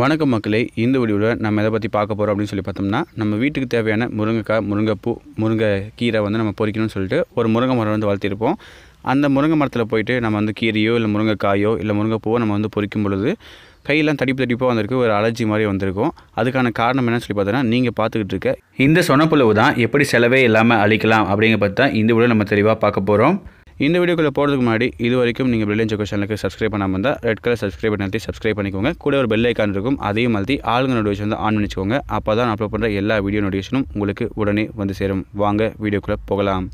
வணக்கம் மக்களே இந்த வடிவில் நம்ம எதை பற்றி பார்க்க போகிறோம் அப்படின்னு சொல்லி பார்த்தோம்னா நம்ம வீட்டுக்கு தேவையான முருங்கைக்காய் முருங்கைப்பூ முருங்கை கீரை வந்து நம்ம பொறிக்கணும்னு சொல்லிட்டு ஒரு முருங்கை மரம் வந்து வளர்த்திருப்போம் அந்த முருங்கை மரத்தில் போயிட்டு நம்ம வந்து கீரையோ இல்லை முருங்கைக்காயோ இல்லை முருங்கைப்பூவோ நம்ம வந்து பொறிக்கும் பொழுது கையெல்லாம் தடிப்பு தடிப்பாக வந்திருக்கு ஒரு அலர்ஜி மாதிரி வந்திருக்கும் அதுக்கான காரணம் என்னன்னு சொல்லி பார்த்தோன்னா நீங்கள் பார்த்துக்கிட்டு இருக்க இந்த சொன்ன தான் எப்படி செலவே இல்லாமல் அழிக்கலாம் அப்படிங்கிற பார்த்து தான் இந்த வீடியோ நம்ம தெளிவாக பார்க்க போகிறோம் இந்த வீடியோக்குள்ளே போகிறதுக்கு முன்னாடி இது வரைக்கும் நீங்கள் பிரில்லியன் ஜோக்கோ சேனலுக்கு சப்ஸ்கிரைப் பண்ணாமல் இருந்தால் ரெட் கலர் சப்ஸ்கிரைப் பண்ணி சப்ஸ்கிரைப் பண்ணிக்கோங்க கூட ஒரு பெல் ஐக்கான் இருக்கும் அதையும் அழுத்தி ஆளுங்க நோட்டிஃபிகேஷன் வந்து ஆன் பண்ணிச்சுக்கோங்க அப்போ தான் அப்லோட் பண்ணுற எல்லா வீடியோ நோட்டிஃபிகேஷனும் உங்களுக்கு உடனே வந்து சேரும் வாங்க வீடியோக்குள்ளே போகலாம்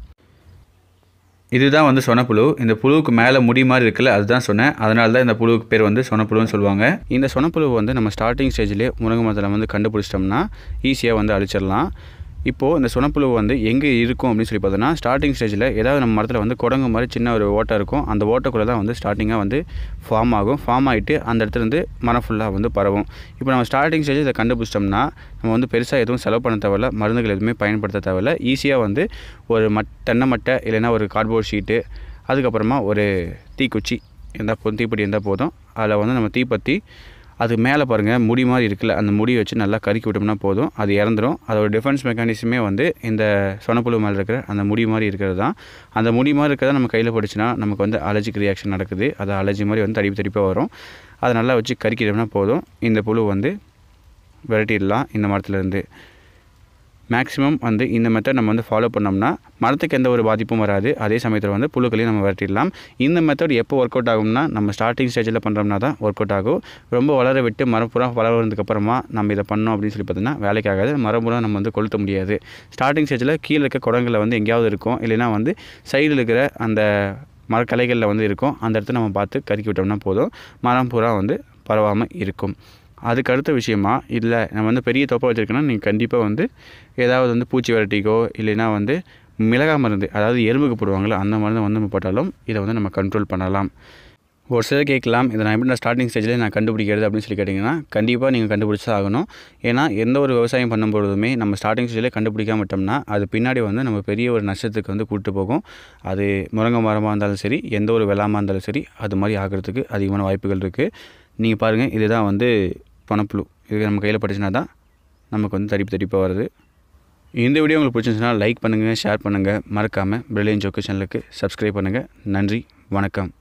இதுதான் வந்து சொனப்புழு இந்த புழுவுக்கு மேலே முடி மாதிரி இருக்குல்ல அதுதான் சொன்னேன் அதனால தான் இந்த புழுவுக்கு பேர் வந்து சொனப்புழுன்னு சொல்லுவாங்க இந்த சொனப்புழுவை வந்து நம்ம ஸ்டார்டிங் ஸ்டேஜ்லேயே முருங்கை மரத்தில் வந்து கண்டுபிடிச்சிட்டோம்னா ஈஸியாக வந்து அழிச்சிடலாம் இப்போது இந்த சுனப்புழு வந்து எங்கே இருக்கும் அப்படின்னு சொல்லி பார்த்தோன்னா ஸ்டார்டிங் ஸ்டேஜில் ஏதாவது நம்ம மரத்தில் வந்து குடங்கு மாதிரி சின்ன ஒரு ஓட்டை இருக்கும் அந்த ஓட்டைக்குள்ளே தான் வந்து ஸ்டார்டிங்காக வந்து ஃபார்ம் ஆகும் ஃபார்ம் ஆகிட்டு அந்த இடத்துலேருந்து மரம் ஃபுல்லாக வந்து பரவும் இப்போ நம்ம ஸ்டார்டிங் ஸ்டேஜ் இதை கண்டுபிடிச்சிட்டோம்னா நம்ம வந்து பெருசாக எதுவும் செலவு பண்ண தேவையில்ல மருந்துகள் எதுவுமே பயன்படுத்த தேவையில்ல ஈஸியாக வந்து ஒரு மட் தென்னை மட்டை இல்லைன்னா ஒரு கார்ட்போர்ட் ஷீட்டு அதுக்கப்புறமா ஒரு தீக்குச்சி இருந்தால் போதும் தீப்பெட்டி இருந்தால் போதும் அதில் வந்து நம்ம தீப்பற்றி அது மேலே பாருங்கள் முடி மாதிரி இருக்குல்ல அந்த முடியை வச்சு நல்லா கருக்கி விட்டோம்னா போதும் அது இறந்துடும் அதோட டிஃபென்ஸ் மெக்கானிசமே வந்து இந்த சொனப்புழு மேலே இருக்கிற அந்த முடி மாதிரி இருக்கிறது தான் அந்த முடி மாதிரி இருக்கிறத நம்ம கையில் படிச்சுன்னா நமக்கு வந்து அலர்ஜிக் ரியாக்ஷன் நடக்குது அது அலர்ஜி மாதிரி வந்து தடிப்பு தடிப்பாக வரும் அதை நல்லா வச்சு கறிக்கிட்டோம்னா போதும் இந்த புழு வந்து விரட்டிடலாம் இந்த மரத்துலேருந்து மேக்ஸிமம் வந்து இந்த மெத்தட் நம்ம வந்து ஃபாலோ பண்ணோம்னா மரத்துக்கு எந்த ஒரு பாதிப்பும் வராது அதே சமயத்தில் வந்து புழுக்களையும் நம்ம விரட்டிடலாம் இந்த மெத்தட் எப்போ ஒர்க் அவுட் ஆகும்னா நம்ம ஸ்டார்டிங் ஸ்டேஜில் பண்ணுறோம்னா தான் ஒர்க் அவுட் ஆகும் ரொம்ப வளர விட்டு மரப்புறம் வளர்றதுக்கப்புறமா நம்ம இதை பண்ணோம் அப்படின்னு சொல்லி பார்த்தீங்கன்னா வேலைக்காகாது மரபுறம் நம்ம வந்து கொளுத்த முடியாது ஸ்டார்டிங் ஸ்டேஜில் கீழே இருக்க குடங்களில் வந்து எங்கேயாவது இருக்கும் இல்லைனா வந்து சைடில் இருக்கிற அந்த மரக்கலைகளில் வந்து இருக்கும் அந்த இடத்துல நம்ம பார்த்து கருக்கி விட்டோம்னா போதும் மரம் பூரா வந்து பரவாமல் இருக்கும் அதுக்கு அடுத்த விஷயமா இல்லை நம்ம வந்து பெரிய தொப்பை வச்சுருக்கோம்னா நீங்கள் கண்டிப்பாக வந்து ஏதாவது வந்து பூச்சி விரட்டிக்கோ இல்லைன்னா வந்து மிளகா மருந்து அதாவது எறும்புக்கு போடுவாங்களோ அந்த மருந்து வந்து நம்ம போட்டாலும் இதை வந்து நம்ம கண்ட்ரோல் பண்ணலாம் ஒரு சிலர் கேட்கலாம் இதை நான் எப்படி ஸ்டார்டிங் ஸ்டேஜில் நான் கண்டுபிடிக்கிறது அப்படின்னு சொல்லி கேட்டிங்கன்னா கண்டிப்பாக நீங்கள் கண்டுபிடிச்சா ஆகணும் ஏன்னா எந்த ஒரு விவசாயம் பண்ணும்பொழுதுமே நம்ம ஸ்டார்டிங் ஸ்டேஜில் கண்டுபிடிக்காம விட்டோம்னா அது பின்னாடி வந்து நம்ம பெரிய ஒரு நஷ்டத்துக்கு வந்து கூப்பிட்டு போகும் அது முருங்கை மரமாக இருந்தாலும் சரி எந்த ஒரு வெள்ளாமாக இருந்தாலும் சரி அது மாதிரி ஆகிறதுக்கு அதிகமான வாய்ப்புகள் இருக்குது நீங்கள் பாருங்கள் இதுதான் வந்து பணப்புழு இது நம்ம கையில் படிச்சுனா தான் நமக்கு வந்து தடிப்பு தடிப்பாக வருது இந்த வீடியோ உங்களுக்கு பிடிச்சிருந்துச்சுன்னா லைக் பண்ணுங்கள் ஷேர் பண்ணுங்கள் மறக்காமல் பிரில்லியன் ஜோக்கு சேனலுக்கு சப்ஸ்கிரைப் பண்ணுங்கள் நன்றி வணக்கம்